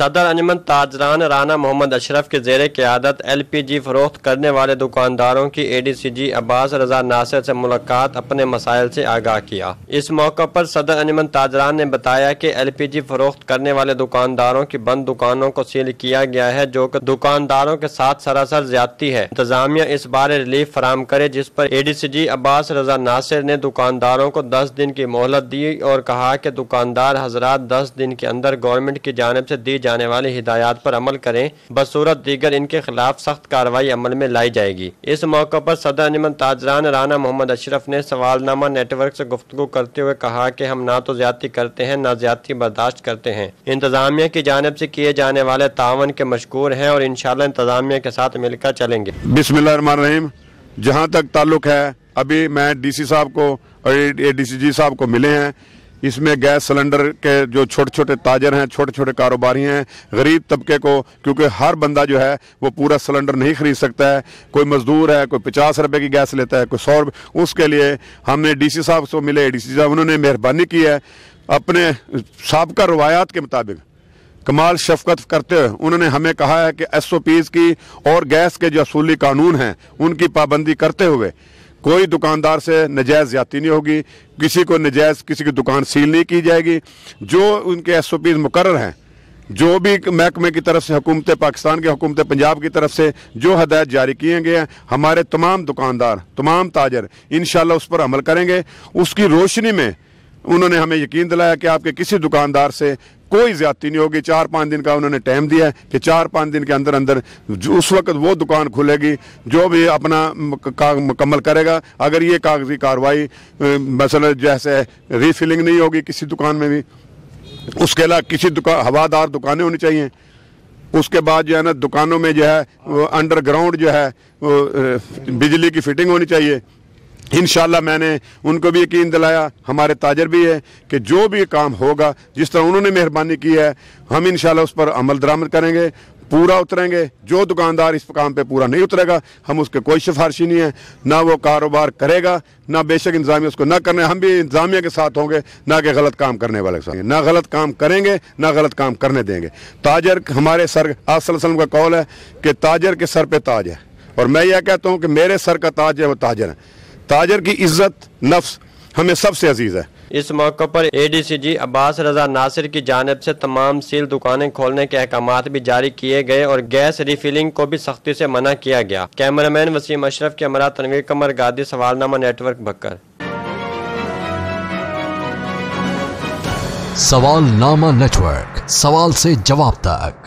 सदर अंजमन ताजरान राना मोहम्मद अशरफ के जेर क्यादत एल पी जी फरोख्त करने वाले दुकानदारों की A D C G Abbas Raza Nasir से मुलाकात अपने मसाइल से आगाह किया इस मौके पर सदर अंजमन ताजरान ने बताया कि एल पी जी फरोख्त करने वाले दुकानदारों की बंद दुकानों को सील किया गया है जो की दुकानदारों के साथ सरासर ज्यादती है इंतजामिया इस बार रिलीफ फराम करे जिस पर A D C G Abbas Raza Nasir ने दुकानदारों को दस दिन की मोहलत दी और कहा कि दुकानदार हजरात दस दिन के अंदर गवर्नमेंट की जानब ऐसी दी जा जाने वाली हिदायत पर अमल करें बसूरत दीगर इनके खिलाफ सख्त कार्रवाई अमल में लाई जाएगी इस मौके पर सदर निमन ताजरान राना मोहम्मद अशरफ ने सवालनामा नेटवर्क से गुफ्तु करते हुए कहा कि हम ना तो ज्यादा करते हैं ना ज्यादा बर्दाश्त करते हैं इंतजामिया की जानब से किए जाने वाले तावन के मशहूर हैं और इन इंतजामिया के साथ मिलकर चलेंगे बिस्मिल्लाम जहाँ तक ताल्लुक है अभी मैं डीसी साहब को और डी साहब को मिले हैं इसमें गैस सिलेंडर के जो छोटे छोटे ताजर हैं छोटे छोटे कारोबारी हैं गरीब तबके को क्योंकि हर बंदा जो है वो पूरा सिलेंडर नहीं ख़रीद सकता है कोई मज़दूर है कोई पचास रुपए की गैस लेता है कोई सौ रुपये उसके लिए हमने डी सी साहब से मिले डी सी साहब उन्होंने मेहरबानी की है अपने सबका रवायात के मुताबिक कमाल शफकत करते हुए उन्होंने हमें कहा है कि एस ओ पीज़ की और गैस के जो असूली कानून हैं उनकी पाबंदी करते हुए कोई दुकानदार से नजायज़ ज्यादी नहीं होगी किसी को नजायज़ किसी की दुकान सील नहीं की जाएगी जो उनके एस ओ पीज़ मुकर हैं जो भी महकमे की तरफ से हुकूमत पाकिस्तान के हुकूमत पंजाब की तरफ से जो हदायत जारी किए गए हैं हमारे तमाम दुकानदार तमाम ताजर इन उस पर अमल करेंगे उसकी रोशनी में उन्होंने हमें यकीन दिलाया कि आपके किसी दुकानदार से कोई ज़्यादा नहीं होगी चार पाँच दिन का उन्होंने टाइम दिया है कि चार पाँच दिन के अंदर अंदर उस वक्त वो दुकान खुलेगी जो भी अपना काम मुकम्मल करेगा अगर ये कागजी कार्रवाई मसल जैसे रीफिलिंग नहीं होगी किसी दुकान में भी उसके अलावा किसी दुकान हवादार दुकानें होनी चाहिए उसके बाद जो है ना दुकानों में जो है अंडरग्राउंड जो है बिजली की फिटिंग होनी चाहिए इन मैंने उनको भी यकीन दिलाया हमारे ताजर भी है कि जो भी काम होगा जिस तरह उन्होंने मेहरबानी की है हम इन उस पर अमल दरामद करेंगे पूरा उतरेंगे जो दुकानदार इस काम पे पूरा नहीं उतरेगा हम उसके कोई सिफारशी नहीं है ना वो कारोबार करेगा ना बेशक इंतजामिया उसको ना करने हम भी इंतजामिया के साथ होंगे ना कि गलत काम करने वाले के साथ ना गलत काम करेंगे ना गलत काम करने देंगे ताजर हमारे सर आसलम का कौल है कि ताजर के सर पर ताज है और मैं यह कहता हूँ कि मेरे सर का ताज है वो ताजर है ताजर की इज्जत नफ्स हमें सबसे अजीज है इस मौके पर एडीसीजी अब्बास रजा नासिर की जानब से तमाम सील दुकानें खोलने के अहकाम भी जारी किए गए और गैस रिफिलिंग को भी सख्ती से मना किया गया कैमरामैन वसीम अशरफ के अमरा तनवीर कमर गादी सवालनामा नेटवर्क बकर सवालनामा नेटवर्क सवाल से जवाब तक